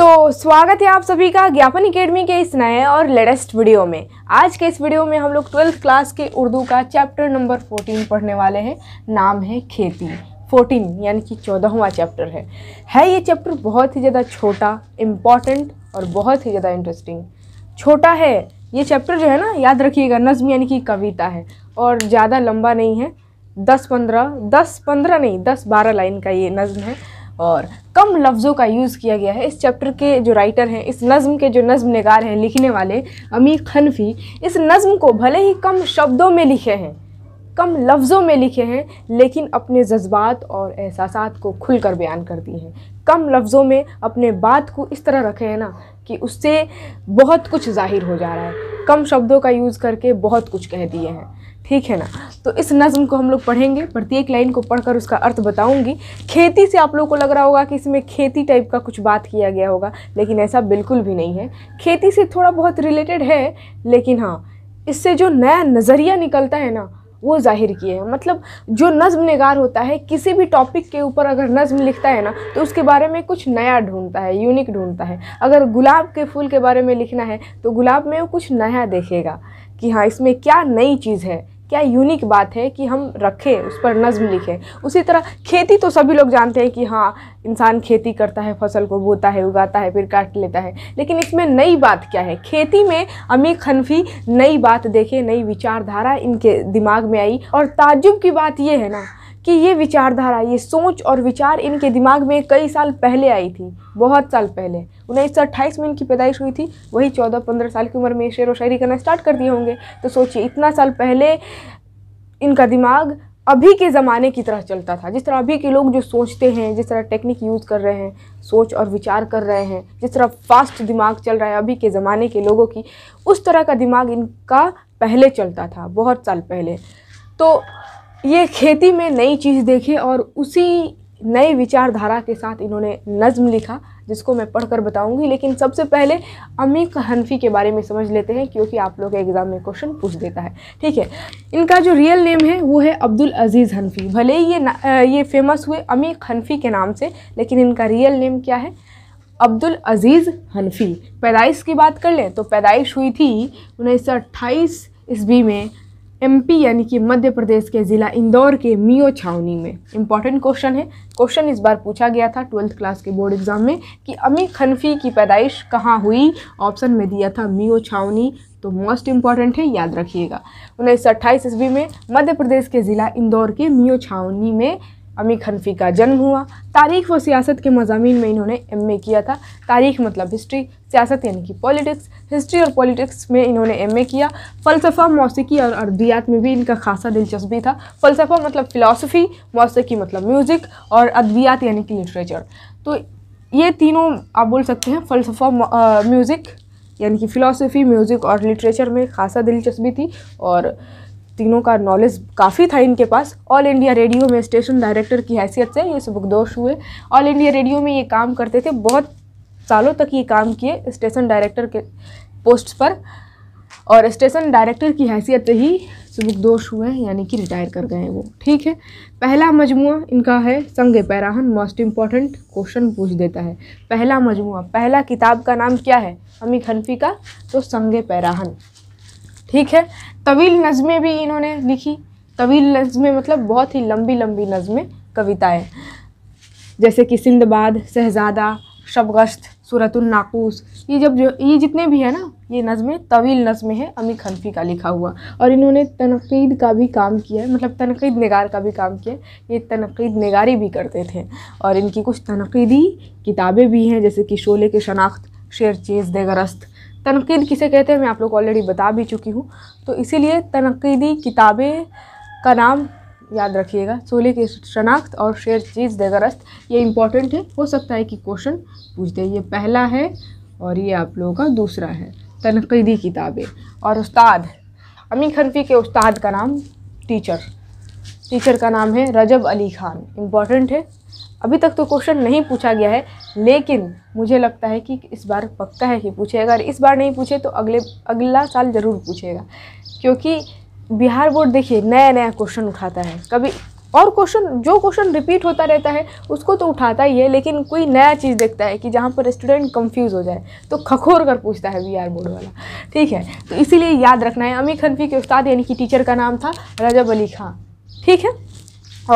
तो स्वागत है आप सभी का ज्ञापन अकेडमी के इस नए और लेटेस्ट वीडियो में आज के इस वीडियो में हम लोग ट्वेल्थ क्लास के उर्दू का चैप्टर नंबर फोर्टीन पढ़ने वाले हैं नाम है खेती फोर्टीन यानी कि चौदहवा चैप्टर है है ये चैप्टर बहुत ही ज़्यादा छोटा इम्पॉर्टेंट और बहुत ही ज़्यादा इंटरेस्टिंग छोटा है ये चैप्टर जो है ना याद रखिएगा नज़म यानी कि कविता है और ज़्यादा लंबा नहीं है दस पंद्रह दस पंद्रह नहीं दस बारह लाइन का ये नज़्म है और कम लफ्ज़ों का यूज़ किया गया है इस चैप्टर के जो राइटर हैं इस नज़म के जो नज़म नगार हैं लिखने वाले अमी खनफी इस नज़म को भले ही कम शब्दों में लिखे हैं कम लफ्ज़ों में लिखे हैं लेकिन अपने जज्बात और एहसास को खुलकर बयान करती हैं कम लफ्ज़ों में अपने बात को इस तरह रखे हैं ना कि उससे बहुत कुछ जाहिर हो जा रहा है कम शब्दों का यूज़ करके बहुत कुछ कह दिए हैं ठीक है ना तो इस नज़म को हम लोग पढ़ेंगे प्रत्येक लाइन को पढ़कर उसका अर्थ बताऊंगी खेती से आप लोगों को लग रहा होगा कि इसमें खेती टाइप का कुछ बात किया गया होगा लेकिन ऐसा बिल्कुल भी नहीं है खेती से थोड़ा बहुत रिलेटेड है लेकिन हाँ इससे जो नया नज़रिया निकलता है ना वो जाहिर किए हैं मतलब जो नज़म नगार होता है किसी भी टॉपिक के ऊपर अगर नज़म लिखता है ना तो उसके बारे में कुछ नया ढूंढता है यूनिक ढूंढता है अगर गुलाब के फूल के बारे में लिखना है तो गुलाब में वो कुछ नया देखेगा कि हाँ इसमें क्या नई चीज़ है क्या यूनिक बात है कि हम रखें उस पर नज़म लिखें उसी तरह खेती तो सभी लोग जानते हैं कि हाँ इंसान खेती करता है फसल को बोता है उगाता है फिर काट लेता है लेकिन इसमें नई बात क्या है खेती में अमीर खनफी नई बात देखे नई विचारधारा इनके दिमाग में आई और ताजुब की बात यह है ना कि ये विचारधारा ये सोच और विचार इनके दिमाग में कई साल पहले आई थी बहुत साल पहले उन्नीस सौ अट्ठाईस में इनकी पैदाइश हुई थी वही चौदह पंद्रह साल की उम्र में शेर व शायरी करना स्टार्ट कर दिए होंगे तो सोचिए इतना साल पहले इनका दिमाग अभी के ज़माने की तरह चलता था जिस तरह अभी के लोग जो सोचते हैं जिस तरह टेक्निक यूज़ कर रहे हैं सोच और विचार कर रहे हैं जिस तरह फास्ट दिमाग चल रहा है अभी के ज़माने के लोगों की उस तरह का दिमाग इनका पहले चलता था बहुत साल पहले तो ये खेती में नई चीज़ देखी और उसी नए विचारधारा के साथ इन्होंने नज़म लिखा जिसको मैं पढ़कर बताऊंगी लेकिन सबसे पहले अमीक हनफी के बारे में समझ लेते हैं क्योंकि आप लोग एग्ज़ाम में क्वेश्चन पूछ देता है ठीक है इनका जो रियल नेम है वो है अब्दुल अजीज़ हनफी भले ही ये ये फेमस हुए अमीक हनफी के नाम से लेकिन इनका रियल नेम क्या है अब्दुल अजीज़ हनफी पैदाइश की बात कर लें तो पैदाइश हुई थी उन्नीस सौ अट्ठाईस ईस्वी में एमपी यानी कि मध्य प्रदेश के ज़िला इंदौर के मियो छावनी में इम्पॉर्टेंट क्वेश्चन है क्वेश्चन इस बार पूछा गया था ट्वेल्थ क्लास के बोर्ड एग्ज़ाम में कि अमी खनफी की पैदाइश कहाँ हुई ऑप्शन में दिया था मियो छावनी तो मोस्ट इम्पॉर्टेंट है याद रखिएगा उन्नीस सौ अट्ठाईस ईस्वी में मध्य प्रदेश के ज़िला इंदौर के मियो छावनी में अमी खनफी का जन्म हुआ तारीख व सियासत के मजामी में इन्होंने ए किया था तारीख मतलब हिस्ट्री सियासत यानी कि पॉलिटिक्स हिस्ट्री और पॉलिटिक्स में इन्होंने एमए किया फ़लसफ़ा मौसीकी और अरबियात में भी इनका खासा दिलचस्पी था फ़लसफ़ा मतलब फ़िलासफ़ी मौसीकी मतलब म्यूज़िक और अद्वियात यानी कि लिटरेचर तो ये तीनों आप बोल सकते हैं फ़लसफ़ा म्यूज़िक यानी कि फ़िलासफ़ी म्यूज़िक और लिटरेचर में खासा दिलचस्पी थी और तीनों का नॉलेज काफ़ी था इनके पास ऑल इंडिया रेडियो में स्टेशन डायरेक्टर की हैसियत से ये सबकदोश हुए ऑल इंडिया रेडियो में ये काम करते थे बहुत सालों तक ये काम किए स्टेशन डायरेक्टर के पोस्ट पर और स्टेशन डायरेक्टर की हैसियत से ही सुबुकदोष हुए हैं यानी कि रिटायर कर गए हैं वो ठीक है पहला मजमू इनका है संग पैराहन मोस्ट इम्पॉर्टेंट क्वेश्चन पूछ देता है पहला मजमू पहला किताब का नाम क्या है अमी खनफी का तो संग पैराहन ठीक है तवील नज़में भी इन्होंने लिखी तवील नज़में मतलब बहुत ही लंबी लंबी नज़में कविताएँ जैसे कि सिंधबाद शहज़ादा शबगश्त नाकूस ये जब जो ये जितने भी हैं ना ये नज़में तवील नज़में हैं अमी खनफी का लिखा हुआ और इन्होंने तनकीद का भी काम किया है मतलब तनकीद नगार का भी काम किया ये तनकीद नगारी भी करते थे और इनकी कुछ तनकीदी किताबें भी हैं जैसे कि शोले के शनाख्त शेर चेज़ देगरस्त तनकीद किसे कहते हैं मैं आप लोग को ऑलरेडी बता भी चुकी हूँ तो इसीलिए तनकीदी किताबें का नाम याद रखिएगा सोले की शनाख्त और शेर चीज़ देगरस्त ये इंपॉर्टेंट है हो सकता है कि क्वेश्चन पूछ दे ये पहला है और ये आप लोगों का दूसरा है तनकीदी किताबें और उस्ताद अमी खनफी के उस्ताद का नाम टीचर टीचर का नाम है रजब अली खान इम्पॉर्टेंट है अभी तक तो क्वेश्चन नहीं पूछा गया है लेकिन मुझे लगता है कि इस बार पक्का है कि पूछेगा अगर इस बार नहीं पूछे तो अगले अगला साल ज़रूर पूछेगा क्योंकि बिहार बोर्ड देखिए नया नया क्वेश्चन उठाता है कभी और क्वेश्चन जो क्वेश्चन रिपीट होता रहता है उसको तो उठाता ही है लेकिन कोई नया चीज़ देखता है कि जहाँ पर स्टूडेंट कंफ्यूज हो जाए तो खखोर कर पूछता है बिहार बोर्ड वाला ठीक है तो इसीलिए याद रखना है अमी खनफी के उस्ताद यानी कि टीचर का नाम था रजब अली खां ठीक है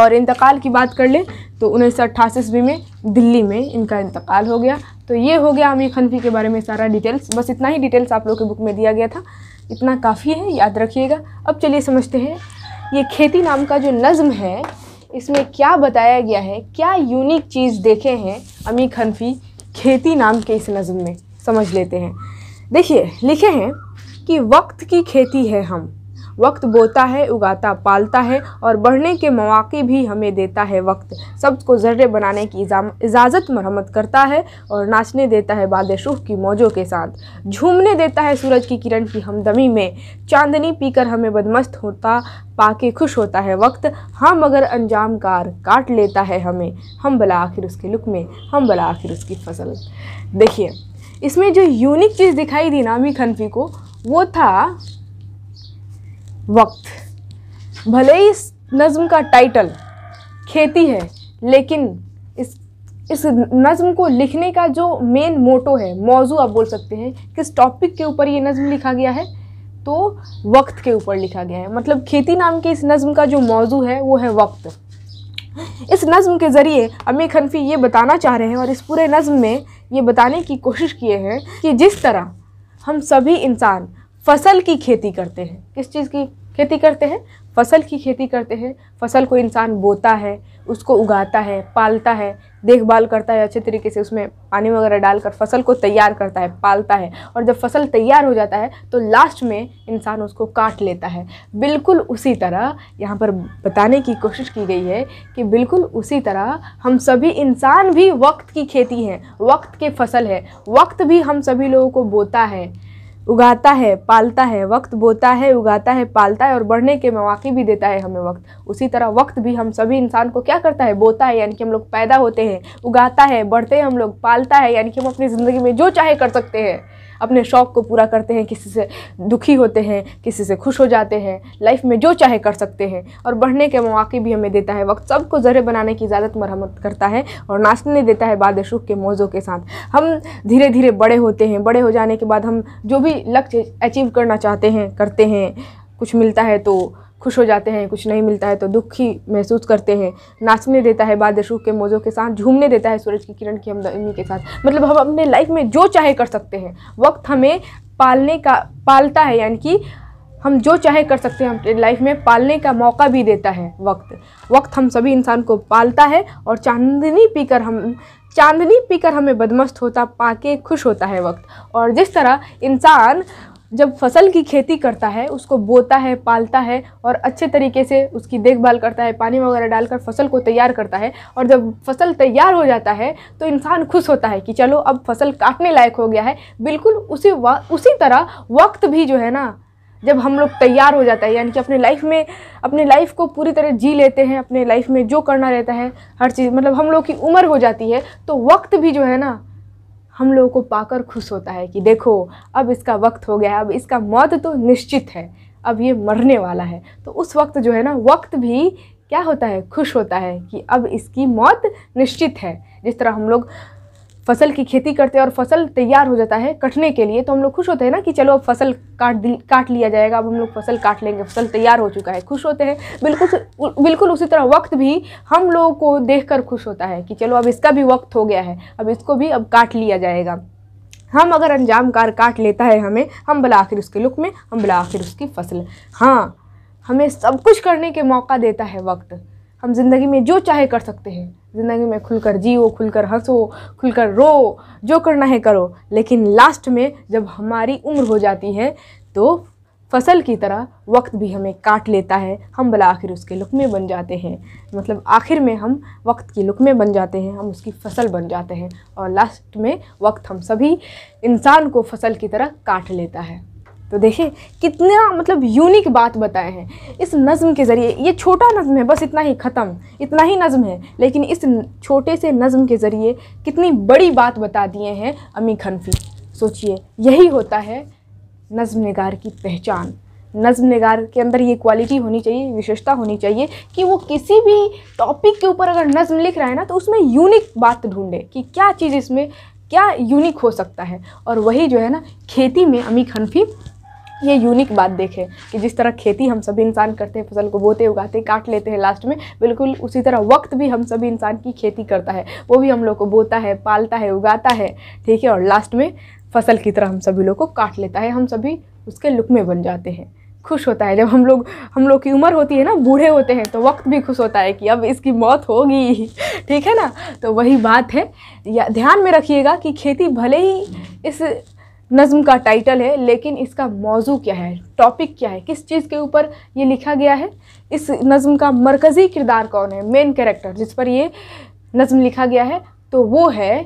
और इंतकाल की बात कर लें तो उन्नीस सौ अट्ठासी ईस्वी में दिल्ली में इनका इंतकाल हो गया तो ये हो गया अमी खनफी के बारे में सारा डिटेल्स बस इतना ही डिटेल्स आप लोग के बुक में दिया गया था इतना काफ़ी है याद रखिएगा अब चलिए समझते हैं ये खेती नाम का जो नज़म है इसमें क्या बताया गया है क्या यूनिक चीज़ देखे हैं अमी खनफी खेती नाम के इस नज़म में समझ लेते हैं देखिए लिखे हैं कि वक्त की खेती है हम वक्त बोता है उगाता पालता है और बढ़ने के मौाक़े भी हमें देता है वक्त सब को ज़र्रे बनाने की इजाज़त मरम्मत करता है और नाचने देता है बाद शुह की मौजों के साथ झूमने देता है सूरज की किरण की हमदमी में चांदनी पीकर हमें बदमस्त होता पाके खुश होता है वक्त हाँ मगर अंजाम कार काट लेता है हमें हम भला आखिर उसके लुक में हम भला आखिर उसकी फसल देखिए इसमें जो यूनिक चीज़ दिखाई दी नामी खनफी को वो था वक्त भले ही इस नज़म का टाइटल खेती है लेकिन इस इस नज़म को लिखने का जो मेन मोटो है मौजू आप बोल सकते हैं किस टॉपिक के ऊपर ये नज़म लिखा गया है तो वक्त के ऊपर लिखा गया है मतलब खेती नाम के इस नज़म का जो मौजू है वो है वक्त इस नज़म के ज़रिए अमीर खनफी ये बताना चाह रहे हैं और इस पूरे नज़म में ये बताने की कोशिश किए हैं कि जिस तरह हम सभी इंसान फसल की खेती करते हैं किस चीज़ की खेती करते हैं फसल की खेती करते हैं फसल को इंसान बोता है उसको उगाता है पालता है देखभाल करता है अच्छे तरीके से उसमें पानी वगैरह डालकर फसल को तैयार करता है पालता है और जब फसल तैयार हो जाता है तो लास्ट में इंसान उसको काट लेता है बिल्कुल उसी तरह यहाँ पर बताने की कोशिश की गई है कि बिल्कुल उसी तरह हम सभी इंसान भी वक्त की खेती हैं वक्त के फसल है वक्त भी हम सभी लोगों को बोता है उगाता है पालता है वक्त बोता है उगाता है पालता है और बढ़ने के मौाक़े भी देता है हमें वक्त उसी तरह वक्त भी हम सभी इंसान को क्या करता है बोता है यानी कि हम लोग पैदा होते हैं उगाता है बढ़ते हैं हम लोग पालता है यानी कि हम अपनी ज़िंदगी में जो चाहे कर सकते हैं अपने शौक़ को पूरा करते हैं किसी से दुखी होते हैं किसी से खुश हो जाते हैं लाइफ में जो चाहे कर सकते हैं और बढ़ने के मौाक़े भी हमें देता है वक्त सबको ज़र बनाने की इजाज़त मरहमत करता है और नाचने देता है बाद शुख के मौज़ों के साथ हम धीरे धीरे बड़े होते हैं बड़े हो जाने के बाद हम जो भी लक्ष्य अचीव करना चाहते हैं करते हैं कुछ मिलता है तो खुश हो जाते हैं कुछ नहीं मिलता है तो दुखी महसूस करते हैं नाचने देता है बादशों के मोज़ों के साथ झूमने देता है सूरज की किरण की हमदमी के साथ मतलब हम अपने लाइफ में जो चाहे कर सकते हैं वक्त हमें पालने का पालता है यानी कि हम जो चाहे कर सकते हैं अपने लाइफ में पालने का मौका भी देता है वक्त वक्त हम सभी इंसान को पालता है और चांदनी पीकर हम चांदनी पीकर हमें बदमस्त होता पाके खुश होता है वक्त और जिस तरह इंसान जब फसल की खेती करता है उसको बोता है पालता है और अच्छे तरीके से उसकी देखभाल करता है पानी वगैरह डालकर फसल को तैयार करता है और जब फसल तैयार हो जाता है तो इंसान खुश होता है कि चलो अब फसल काटने लायक हो गया है बिल्कुल उसी उसी तरह वक्त भी जो है ना जब हम लोग तैयार हो जाता है यानी कि अपने लाइफ में अपने लाइफ को पूरी तरह जी लेते हैं अपने लाइफ में जो करना रहता है हर चीज़ मतलब हम लोग की उम्र हो जाती है तो वक्त भी जो है ना हम लोगों को पाकर खुश होता है कि देखो अब इसका वक्त हो गया अब इसका मौत तो निश्चित है अब ये मरने वाला है तो उस वक्त जो है ना वक्त भी क्या होता है खुश होता है कि अब इसकी मौत निश्चित है जिस तरह हम लोग फसल की खेती करते हैं और फसल तैयार हो जाता है कटने के लिए तो हम लोग खुश होते हैं ना कि चलो अब फसल काट काट लिया जाएगा अब हम लोग फसल काट लेंगे फसल तैयार हो चुका है खुश होते हैं बिल्कुल बिल्कुल उसी तरह वक्त भी हम लोगों को देख कर खुश होता है कि चलो अब इसका भी वक्त हो गया है अब इसको भी अब काट लिया जाएगा हम अगर अंजाम कार काट लेता है हमें हम भला आखिर उसके लुक में हम भला आखिर उसकी फसल हाँ हमें सब कुछ करने के मौका देता है वक्त हम ज़िंदगी में जो चाहे कर सकते हैं ज़िंदगी में खुलकर जियो खुलकर हंसो खुलकर रो जो करना है करो लेकिन लास्ट में जब हमारी उम्र हो जाती है तो फसल की तरह वक्त भी हमें काट लेता है हम भला आखिर उसके लुकमे बन जाते हैं मतलब आखिर में हम वक्त की लुकमे बन जाते हैं हम उसकी फसल बन जाते हैं और लास्ट में वक्त हम सभी इंसान को फसल की तरह काट लेता है तो देखिए कितना मतलब यूनिक बात बताए हैं इस नज़म के ज़रिए ये छोटा नज़म है बस इतना ही ख़त्म इतना ही नज़म है लेकिन इस छोटे से नज़म के ज़रिए कितनी बड़ी बात बता दिए हैं अमी खनफी सोचिए यही होता है नज़म नगार की पहचान नज़म नगार के अंदर ये क्वालिटी होनी चाहिए विशेषता होनी चाहिए कि वो किसी भी टॉपिक के ऊपर अगर नज़म लिख रहा है ना तो उसमें यूनिक बात ढूंढे कि क्या चीज़ इसमें क्या यूनिक हो सकता है और वही जो है ना खेती में अमी खनफी ये यूनिक बात देखें कि जिस तरह खेती हम सभी इंसान करते हैं फसल को बोते उगाते काट लेते हैं लास्ट में बिल्कुल उसी तरह वक्त भी हम सभी इंसान की खेती करता है वो भी हम लोग को बोता है पालता है उगाता है ठीक है और लास्ट में फसल की तरह हम सभी लोग को काट लेता है हम सभी उसके लुक में बन जाते हैं खुश होता है जब हम लोग हम लोग की उम्र होती है ना बूढ़े होते हैं तो वक्त भी खुश होता है कि अब इसकी मौत होगी ठीक है ना तो वही बात है या ध्यान में रखिएगा कि खेती भले ही इस नज़म का टाइटल है लेकिन इसका मौजू क्या है टॉपिक क्या है किस चीज़ के ऊपर ये लिखा गया है इस नज़म का मरकज़ी किरदार कौन है मेन कैरेक्टर जिस पर ये नज़म लिखा गया है तो वो है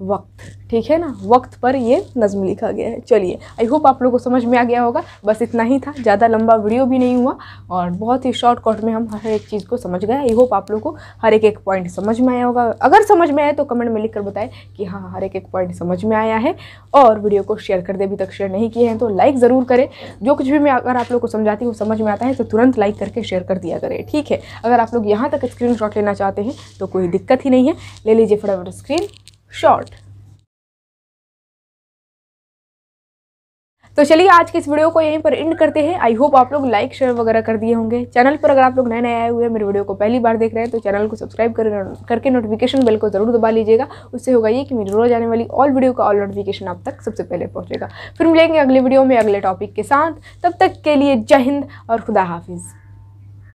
वक्त ठीक है ना वक्त पर ये नज़म लिखा गया है चलिए आई होप आप लोगों को समझ में आ गया होगा बस इतना ही था ज़्यादा लंबा वीडियो भी नहीं हुआ और बहुत ही शॉर्ट कट में हम हर एक चीज़ को समझ गए आई होप आप लोगों को हर एक एक पॉइंट समझ में आया होगा अगर समझ में आए तो कमेंट में लिख कर बताएं कि हाँ हर एक एक पॉइंट समझ में आया है और वीडियो को शेयर कर दे अभी तक शेयर नहीं किए हैं तो लाइक ज़रूर करें जो कुछ भी मैं अगर आप लोग को समझाती हूँ समझ में आता है तो तुरंत लाइक करके शेयर कर दिया करें ठीक है अगर आप लोग यहाँ तक स्क्रीन लेना चाहते हैं तो कोई दिक्कत ही नहीं है ले लीजिए फटाफट स्क्रीन शॉर्ट तो चलिए आज के इस वीडियो को यहीं पर एंड करते हैं आई होप आप लोग लाइक शेयर वगैरह कर दिए होंगे चैनल पर अगर आप लोग नए नए आए हुए हैं मेरे वीडियो को पहली बार देख रहे हैं तो चैनल को सब्सक्राइब कर, करके नोटिफिकेशन बेल को ज़रूर दबा लीजिएगा उससे होगा ये कि मेरी रोज आने वाली ऑल वीडियो का ऑल नोटिफिकेशन आप तक सबसे पहले पहुँचेगा फिर मिलेंगे अगले वीडियो में अगले टॉपिक के साथ तब तक के लिए जय हिंद और खुदा हाफिज़